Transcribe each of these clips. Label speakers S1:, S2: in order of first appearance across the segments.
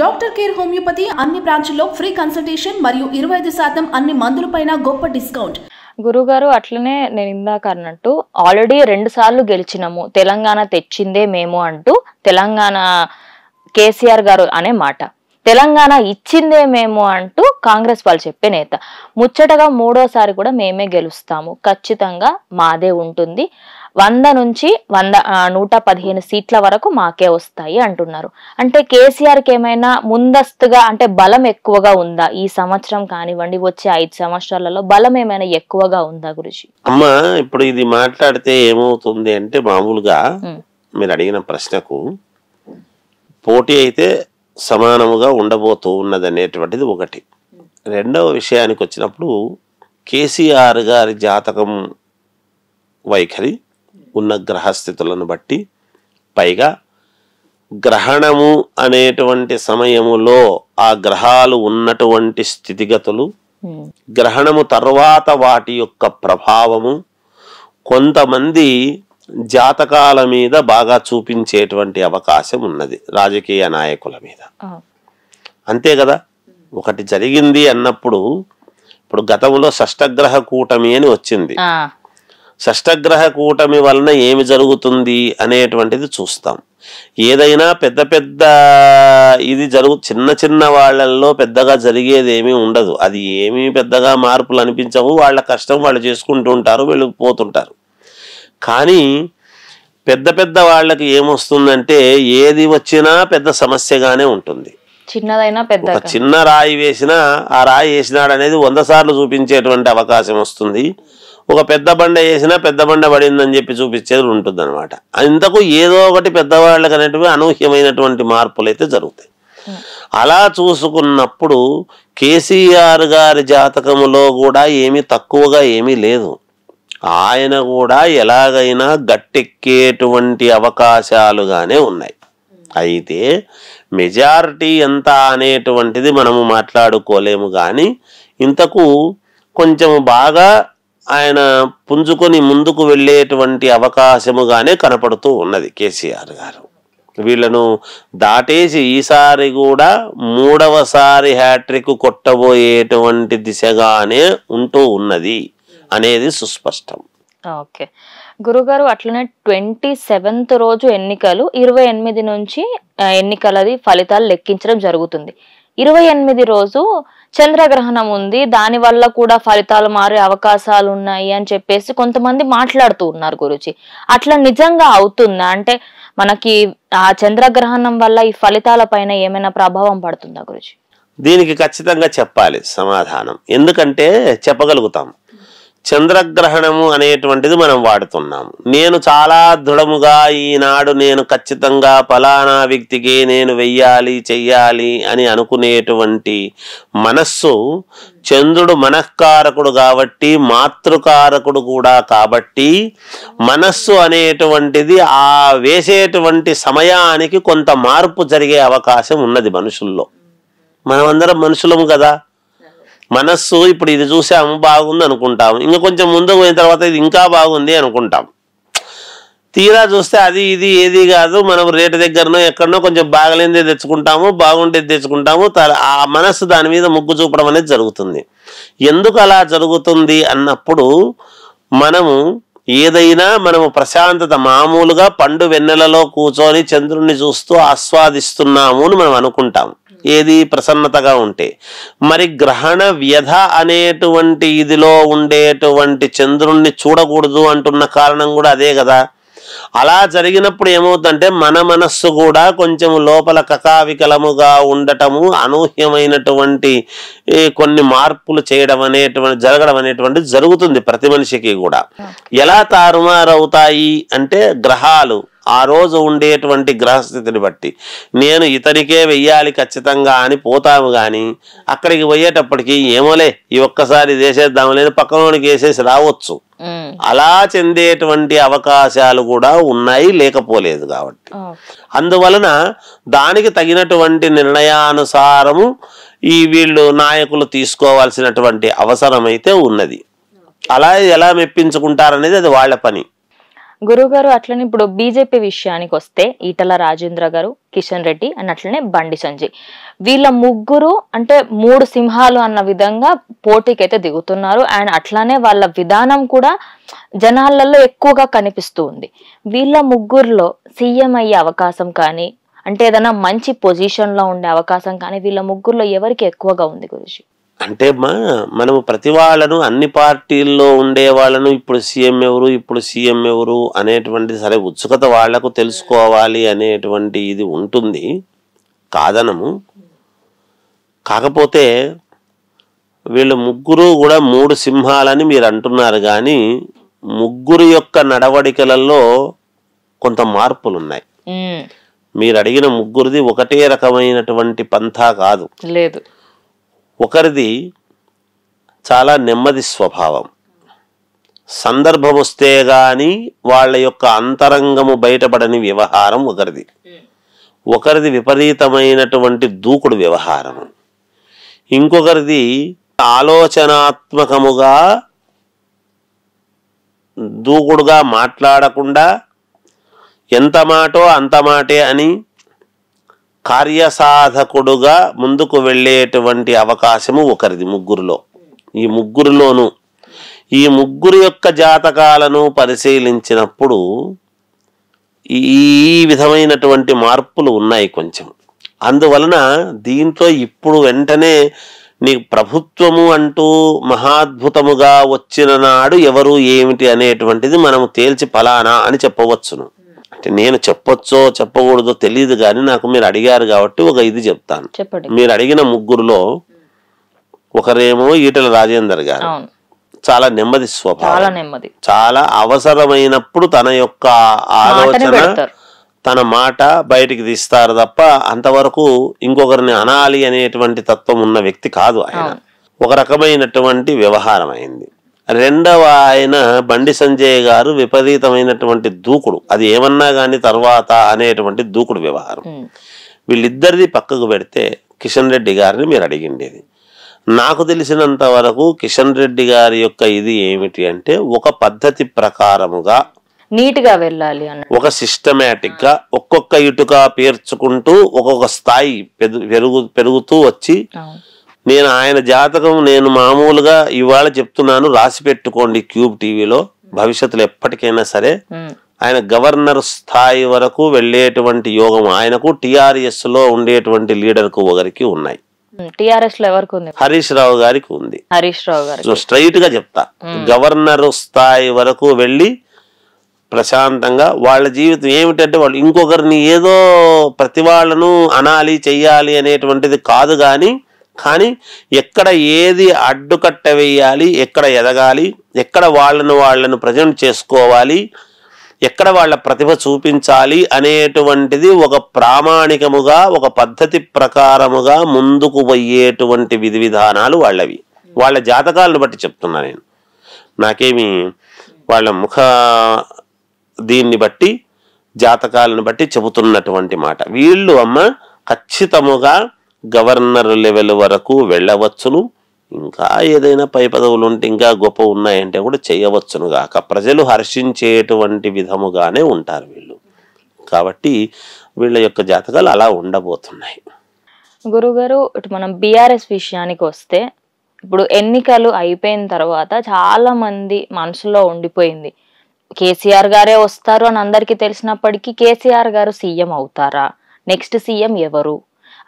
S1: doctor care homeopathy అన్ని బ్రాంచ్ల్లో free consultation మరియు ఇరవై ఐదు శాతం అన్ని మందులపైన గొప్ప డిస్కౌంట్ గురుగారు అట్లనే నేను ఇందాక అన్నట్టు ఆల్రెడీ రెండు సార్లు గెలిచినాము తెలంగాణ తెచ్చిందే మేము అంటూ తెలంగాణ కేసీఆర్ గారు అనే మాట తెలంగాణ ఇచ్చిందే మేము అంటూ కాంగ్రెస్ వాళ్ళు చెప్పే నేత ముచ్చటగా మూడోసారి కూడా మేమే గెలుస్తాము ఖచ్చితంగా మాదే ఉంటుంది వంద నుంచి వంద నూట పదిహేను సీట్ల వరకు మాకే వస్తాయి అంటున్నారు అంటే కేసీఆర్కి ఏమైనా ముందస్తుగా అంటే బలం ఎక్కువగా ఉందా ఈ సంవత్సరం కానివ్వండి వచ్చే ఐదు సంవత్సరాలలో బలం ఏమైనా ఎక్కువగా ఉందా గురించి
S2: అమ్మా ఇప్పుడు ఇది మాట్లాడితే ఏమవుతుంది అంటే మామూలుగా మీరు అడిగిన ప్రశ్నకు పోటీ అయితే సమానముగా ఉండబోతూ ఉన్నది అనేటువంటిది ఒకటి రెండవ విషయానికి వచ్చినప్పుడు కేసీఆర్ గారి జాతకం వైఖరి ఉన్న గ్రహస్థితులను బట్టి పైగా గ్రహణము అనేటువంటి సమయములో ఆ గ్రహాలు ఉన్నటువంటి స్థితిగతులు గ్రహణము తర్వాత వాటి యొక్క ప్రభావము కొంతమంది జాతకాల మీద బాగా చూపించేటువంటి అవకాశం ఉన్నది రాజకీయ నాయకుల మీద అంతే కదా ఒకటి జరిగింది అన్నప్పుడు ఇప్పుడు గతంలో షష్టగ్రహ కూటమి అని వచ్చింది షష్టగ్రహ కూటమి వలన ఏమి జరుగుతుంది అనేటువంటిది చూస్తాం ఏదైనా పెద్ద పెద్ద ఇది జరుగు చిన్న చిన్న వాళ్ళల్లో పెద్దగా జరిగేది ఏమీ ఉండదు అది ఏమీ పెద్దగా మార్పులు అనిపించవు వాళ్ళ కష్టం వాళ్ళు చేసుకుంటూ ఉంటారు వెళ్ళిపోతుంటారు కానీ పెద్ద పెద్ద వాళ్ళకి ఏమొస్తుందంటే ఏది వచ్చినా పెద్ద సమస్యగానే ఉంటుంది
S1: చిన్నదైనా పెద్ద ఒక
S2: చిన్న రాయి వేసినా ఆ రాయి వేసినాడు అనేది వంద సార్లు చూపించేటువంటి అవకాశం వస్తుంది ఒక పెద్ద బండ వేసినా పెద్ద బండ పడిందని చెప్పి చూపించేది ఉంటుంది అనమాట ఇంతకు ఏదో ఒకటి పెద్దవాళ్ళకి అనేటివి అనూహ్యమైనటువంటి మార్పులు అయితే జరుగుతాయి అలా చూసుకున్నప్పుడు కేసీఆర్ గారి జాతకములో కూడా ఏమీ తక్కువగా ఏమీ లేదు ఆయన కూడా ఎలాగైనా గట్టెక్కేటువంటి అవకాశాలుగానే ఉన్నాయి అయితే మెజారిటీ ఎంత అనేటువంటిది మనము మాట్లాడుకోలేము కానీ ఇంతకు కొంచెం బాగా ఆయన పుంజుకొని ముందుకు వెళ్ళేటువంటి అవకాశముగానే కనపడుతూ ఉన్నది కేసీఆర్ గారు వీళ్ళను దాటేసి ఈసారి కూడా మూడవసారి హ్యాట్రిక్ కొట్టబోయేటువంటి దిశగానే ఉంటూ ఉన్నది అనేది సుస్పష్టం
S1: ఓకే గురుగారు అట్లనే ట్వంటీ సెవెంత్ రోజు ఎన్నికలు ఇరవై ఎనిమిది నుంచి ఎన్నికలది ఫలితాలు లెక్కించడం జరుగుతుంది ఇరవై ఎనిమిది రోజు చంద్రగ్రహణం ఉంది దాని వల్ల కూడా ఫలితాలు మారే అవకాశాలు ఉన్నాయి అని చెప్పేసి కొంతమంది మాట్లాడుతూ ఉన్నారు గురుజీ అట్లా నిజంగా అవుతుందా అంటే మనకి ఆ చంద్రగ్రహణం వల్ల ఈ ఫలితాల పైన ఏమైనా ప్రభావం పడుతుందా గురుజీ
S2: దీనికి ఖచ్చితంగా చెప్పాలి సమాధానం ఎందుకంటే చెప్పగలుగుతాం చంద్రగ్రహణము అనేటువంటిది మనం వాడుతున్నాము నేను చాలా దృఢముగా ఈనాడు నేను ఖచ్చితంగా ఫలానా వ్యక్తికి నేను వెయ్యాలి చెయ్యాలి అని అనుకునేటువంటి మనస్సు చంద్రుడు మనఃకారకుడు కాబట్టి మాతృకారకుడు కూడా కాబట్టి మనస్సు అనేటువంటిది ఆ వేసేటువంటి సమయానికి కొంత మార్పు జరిగే అవకాశం ఉన్నది మనుషుల్లో మనమందరం మనుషులము కదా మనస్సు ఇప్పుడు ఇది చూసాము బాగుంది అనుకుంటాం ఇంకా కొంచెం ముందుకు పోయిన తర్వాత ఇది ఇంకా బాగుంది అనుకుంటాం తీరా చూస్తే అది ఇది ఏది కాదు మనం రేటు దగ్గరనో ఎక్కడనో కొంచెం బాగలేనిదే తెచ్చుకుంటాము బాగుండేది తెచ్చుకుంటాము ఆ మనస్సు దాని మీద ముగ్గు చూపడం అనేది జరుగుతుంది ఎందుకు అలా జరుగుతుంది అన్నప్పుడు మనము ఏదైనా మనము ప్రశాంతత మామూలుగా పండు వెన్నెలలో కూర్చొని చంద్రుణ్ణి చూస్తూ ఆస్వాదిస్తున్నాము అని మనం అనుకుంటాము ఏది ప్రసన్నతగా ఉంటే మరి గ్రహణ వ్యధ అనేటువంటి ఇదిలో ఉండేటువంటి చంద్రుణ్ణి చూడకూడదు అంటున్న కారణం కూడా అదే కదా అలా జరిగినప్పుడు ఏమవుతుందంటే మన మనస్సు కూడా కొంచెం లోపల కకావికలముగా ఉండటము అనూహ్యమైనటువంటి కొన్ని మార్పులు చేయడం అనేటువంటి జరగడం అనేటువంటి జరుగుతుంది ప్రతి మనిషికి కూడా ఎలా తారుమారవుతాయి అంటే గ్రహాలు ఆ రోజు ఉండేటువంటి గ్రహస్థితిని బట్టి నేను ఇతనికే వెయ్యాలి ఖచ్చితంగా అని పోతాము కానీ అక్కడికి పోయేటప్పటికి ఏమోలే ఈ ఒక్కసారి వేసేద్దాం లేదు పక్కనోడికి వేసేసి రావచ్చు అలా చెందేటువంటి అవకాశాలు కూడా ఉన్నాయి లేకపోలేదు కాబట్టి అందువలన దానికి తగినటువంటి నిర్ణయానుసారము ఈ వీళ్ళు నాయకులు తీసుకోవాల్సినటువంటి అవసరం అయితే ఉన్నది అలా ఎలా మెప్పించుకుంటారనేది అది వాళ్ళ పని
S1: గురువుగారు అట్లనే ఇప్పుడు బీజేపీ విషయానికి వస్తే ఈటల రాజేంద్ర గారు కిషన్ రెడ్డి అని అట్లనే బండి సంజయ్ వీళ్ళ ముగ్గురు అంటే మూడు సింహాలు అన్న విధంగా పోటీకి అయితే దిగుతున్నారు అండ్ అట్లానే వాళ్ళ విధానం కూడా జనాలలో ఎక్కువగా కనిపిస్తూ ఉంది వీళ్ళ ముగ్గురులో సీఎం అయ్యే అవకాశం కానీ అంటే ఏదైనా మంచి పొజిషన్లో ఉండే అవకాశం కానీ వీళ్ళ ముగ్గురులో ఎవరికి ఎక్కువగా ఉంది గురుజీ
S2: అంటే మా మనము ప్రతి వాళ్ళను అన్ని పార్టీల్లో ఉండే వాళ్ళను ఇప్పుడు సీఎం ఎవరు ఇప్పుడు సీఎం ఎవరు అనేటువంటి సరే ఉత్సుకత వాళ్లకు తెలుసుకోవాలి అనేటువంటి ఇది ఉంటుంది కాదనము కాకపోతే వీళ్ళు ముగ్గురు కూడా మూడు సింహాలని మీరు అంటున్నారు కానీ ముగ్గురు యొక్క నడవడికలలో కొంత మార్పులు ఉన్నాయి మీరు అడిగిన ముగ్గురిది ఒకటే రకమైనటువంటి పంథా కాదు లేదు ఒకరిది చాలా నెమ్మది స్వభావం సందర్భం వస్తే గాని వాళ్ళ యొక్క అంతరంగము బయటపడని వ్యవహారం ఒకరిది ఒకరిది విపరీతమైనటువంటి దూకుడు వ్యవహారం ఇంకొకరిది ఆలోచనాత్మకముగా దూకుడుగా మాట్లాడకుండా ఎంత మాటో అంత మాటే అని కార్యసాధకుడుగా ముందుకు వెళ్ళేటువంటి అవకాశము ఒకరిది ముగ్గురులో ఈ ముగ్గురులోను ఈ ముగ్గురు యొక్క జాతకాలను పరిశీలించినప్పుడు ఈ విధమైనటువంటి మార్పులు ఉన్నాయి కొంచెం అందువలన దీంట్లో ఇప్పుడు వెంటనే నీ ప్రభుత్వము అంటూ మహాద్భుతముగా వచ్చిన నాడు ఎవరు ఏమిటి అనేటువంటిది మనము తేల్చి ఫలానా అని చెప్పవచ్చును అంటే నేను చెప్పొచ్చో చెప్పకూడదో తెలియదు కానీ నాకు మీరు అడిగారు కాబట్టి ఒక ఇది చెప్తాను మీరు అడిగిన ముగ్గురులో ఒకరేమో ఈటల రాజేందర్ గారు చాలా నెమ్మది స్వభావం చాలా అవసరమైనప్పుడు తన యొక్క ఆలోచన తన మాట బయటికి తీస్తారు తప్ప అంతవరకు ఇంకొకరిని అనాలి అనేటువంటి తత్వం ఉన్న వ్యక్తి కాదు ఆయన ఒక రకమైనటువంటి వ్యవహారం అయింది రెండవ ఆయన బండి సంజయ్ గారు విపరీతమైనటువంటి దూకుడు అది ఏమన్నా కానీ తర్వాత అనేటువంటి దూకుడు వ్యవహారం వీళ్ళిద్దరిది పక్కకు పెడితే కిషన్ రెడ్డి గారిని మీరు అడిగిండేది నాకు తెలిసినంత వరకు కిషన్ రెడ్డి గారి యొక్క ఇది ఏమిటి అంటే ఒక పద్ధతి ప్రకారముగా
S1: నీట్గా వెళ్ళాలి
S2: ఒక సిస్టమేటిక్గా ఒక్కొక్క ఇటుక పేర్చుకుంటూ ఒక్కొక్క స్థాయి పెరుగు పెరుగుతూ వచ్చి నేను ఆయన జాతకం నేను మామూలుగా ఇవాళ చెప్తున్నాను రాసి పెట్టుకోండి క్యూబ్ టీవీలో భవిష్యత్తులో ఎప్పటికైనా సరే ఆయన గవర్నర్ స్థాయి వరకు వెళ్ళేటువంటి యోగం ఆయనకు టిఆర్ఎస్ లో ఉండేటువంటి లీడర్ కు ఒకరికి ఉన్నాయి
S1: టిఆర్ఎస్ లో ఎవరికి ఉంది
S2: హరీష్ రావు గారికి ఉంది
S1: హరీష్ రావు గారు
S2: స్ట్రైట్ గా చెప్తా గవర్నర్ స్థాయి వరకు వెళ్ళి ప్రశాంతంగా వాళ్ళ జీవితం ఏమిటంటే వాళ్ళు ఇంకొకరిని ఏదో ప్రతి వాళ్ళను అనాలి చెయ్యాలి అనేటువంటిది కాదు కానీ కానీ ఎక్కడ ఏది అడ్డుకట్ట వేయాలి ఎక్కడ ఎదగాలి ఎక్కడ వాళ్ళను వాళ్ళను ప్రజెంట్ చేసుకోవాలి ఎక్కడ వాళ్ళ ప్రతిభ చూపించాలి అనేటువంటిది ఒక ప్రామాణికముగా ఒక పద్ధతి ప్రకారముగా ముందుకు పోయేటువంటి విధి విధానాలు వాళ్ళవి వాళ్ళ జాతకాలను బట్టి చెప్తున్నా నేను నాకేమి వాళ్ళ ముఖ దీన్ని బట్టి జాతకాలను బట్టి చెబుతున్నటువంటి మాట వీళ్ళు అమ్మ ఖచ్చితముగా గవర్నర్ లెవెల్ వరకు వెళ్ళవచ్చును ఇంకా ఏదైనా పై పదవులు ఉంటే ఇంకా గొప్ప ఉన్నాయంటే కూడా చేయవచ్చును కాక ప్రజలు హర్షించేటువంటి విధముగానే ఉంటారు వీళ్ళు కాబట్టి వీళ్ళ యొక్క జాతకాలు అలా ఉండబోతున్నాయి
S1: గురుగారు ఇటు మనం బీఆర్ఎస్ విషయానికి వస్తే ఇప్పుడు ఎన్నికలు అయిపోయిన తర్వాత చాలా మంది మనసులో ఉండిపోయింది కేసీఆర్ గారే వస్తారు అని అందరికీ తెలిసినప్పటికీ కేసీఆర్ గారు సీఎం అవుతారా నెక్స్ట్ సీఎం ఎవరు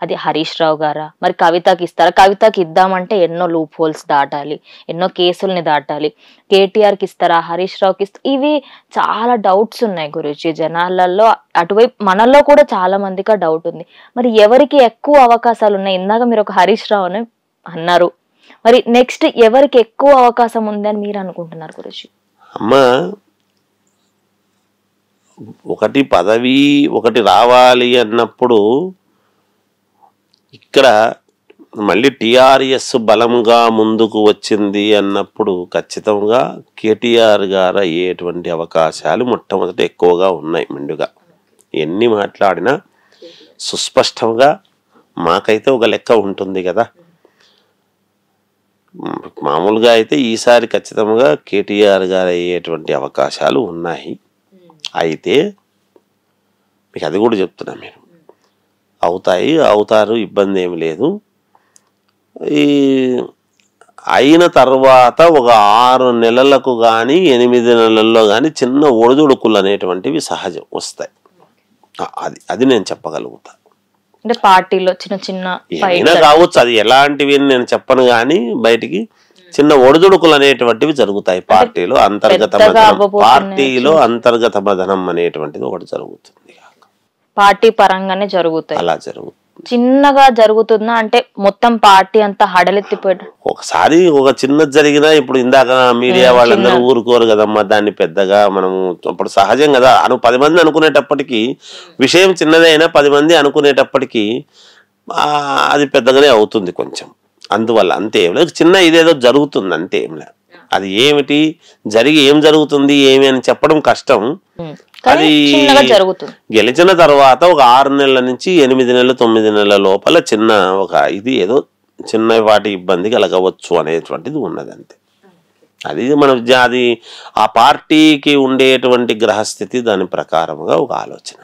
S1: అది హరీష్ రావు గారా మరి కవితకి ఇస్తారా కవితకి ఇద్దామంటే ఎన్నో లూప్ హోల్స్ దాటాలి ఎన్నో కేసుల్ని దాటాలి కేటీఆర్కి ఇస్తారా హరీష్ రావుకి ఇస్తా ఇవి చాలా డౌట్స్ ఉన్నాయి గురుజీ జనాలలో అటువైపు మనల్లో కూడా చాలా మందికి డౌట్ ఉంది మరి ఎవరికి ఎక్కువ అవకాశాలు ఉన్నాయి ఇందాక మీరు ఒక హరీష్ రావు అని అన్నారు మరి నెక్స్ట్ ఎవరికి ఎక్కువ అవకాశం ఉంది అని మీరు అనుకుంటున్నారు గురుజీ
S2: అమ్మా ఒకటి పదవి ఒకటి రావాలి అన్నప్పుడు ఇక్కడ మళ్ళీ టీఆర్ఎస్ బలంగా ముందుకు వచ్చింది అన్నప్పుడు ఖచ్చితంగా కేటీఆర్ గారు అయ్యేటువంటి అవకాశాలు మొట్టమొదట ఎక్కువగా ఉన్నాయి మెండుగా ఎన్ని మాట్లాడినా సుస్పష్టంగా మాకైతే ఒక లెక్క ఉంటుంది కదా మామూలుగా అయితే ఈసారి ఖచ్చితంగా కేటీఆర్ గారు అయ్యేటువంటి అవకాశాలు ఉన్నాయి అయితే మీకు అది కూడా చెప్తున్నా మీరు అవుతాయి అవుతారు ఇబ్బంది ఏమి లేదు ఈ అయిన తర్వాత ఒక ఆరు నెలలకు కానీ ఎనిమిది నెలల్లో కానీ చిన్న ఒడిదుడుకులు అనేటువంటివి సహజం వస్తాయి అది అది నేను చెప్పగలుగుతా
S1: అంటే పార్టీలో చిన్న చిన్న అయినా కావచ్చు
S2: అది ఎలాంటివి అని నేను చెప్పను కానీ బయటికి చిన్న ఒడిదుడుకులు అనేటువంటివి జరుగుతాయి పార్టీలో అంతర్గత పార్టీలో అంతర్గత మదనం అనేటువంటిది ఒకటి జరుగుతుంది
S1: పార్టీ పరంగానే జరుగుతాయి అలా జరుగుతుంది చిన్నగా జరుగుతుందా అంటే మొత్తం పార్టీ అంతా హడలెత్తిపోయాడు
S2: ఒకసారి ఒక చిన్న జరిగినా ఇప్పుడు ఇందాక మీడియా వాళ్ళందరూ ఊరుకోరు కదమ్మా దాన్ని పెద్దగా మనము అప్పుడు సహజం కదా అను పది మంది అనుకునేటప్పటికీ విషయం చిన్నదైనా పది మంది అనుకునేటప్పటికీ అది పెద్దగానే అవుతుంది కొంచెం అందువల్ల అంతే చిన్న ఇదేదో జరుగుతుంది అంతే అది ఏమిటి జరిగి ఏం జరుగుతుంది ఏమి అని చెప్పడం కష్టం అది గెలిచిన తర్వాత ఒక ఆరు నెలల నుంచి ఎనిమిది నెలలు తొమ్మిది నెలల లోపల చిన్న ఒక ఇది ఏదో చిన్నపాటి ఇబ్బంది కలగవచ్చు అనేటువంటిది ఉన్నది అంతే అది మన అది ఆ పార్టీకి ఉండేటువంటి గ్రహస్థితి దాని ప్రకారముగా ఒక ఆలోచన